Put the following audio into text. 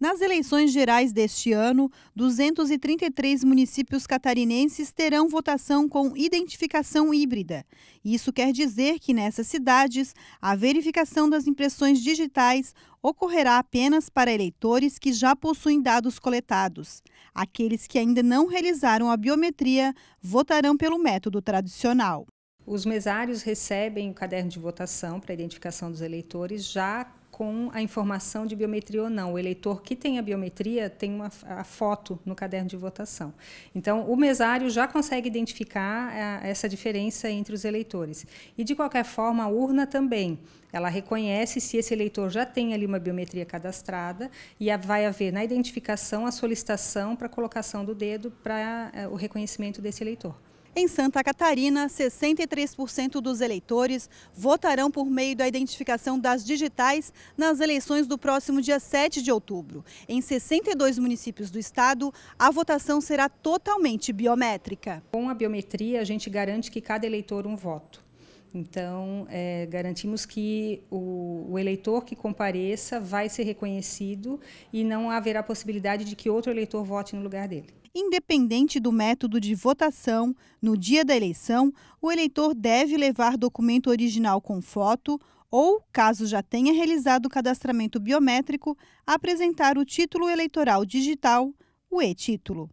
Nas eleições gerais deste ano, 233 municípios catarinenses terão votação com identificação híbrida. Isso quer dizer que nessas cidades, a verificação das impressões digitais ocorrerá apenas para eleitores que já possuem dados coletados. Aqueles que ainda não realizaram a biometria votarão pelo método tradicional. Os mesários recebem o caderno de votação para identificação dos eleitores já com a informação de biometria ou não. O eleitor que tem a biometria tem uma, a foto no caderno de votação. Então, o mesário já consegue identificar a, eh, essa diferença entre os eleitores. E, de qualquer forma, a urna também. Ela reconhece se esse eleitor já tem ali uma biometria cadastrada e vai haver na identificação a solicitação para colocação do dedo para eh, o reconhecimento desse eleitor. Em Santa Catarina, 63% dos eleitores votarão por meio da identificação das digitais nas eleições do próximo dia 7 de outubro. Em 62 municípios do estado, a votação será totalmente biométrica. Com a biometria, a gente garante que cada eleitor um voto. Então, é, garantimos que o, o, eleitor que compareça vai ser reconhecido e não haverá possibilidade de que outro eleitor vote no lugar dele. Independente do método de votação, no dia da eleição, o eleitor deve levar documento original com foto ou, caso já tenha realizado o cadastramento biométrico, apresentar o título eleitoral digital, o e-título.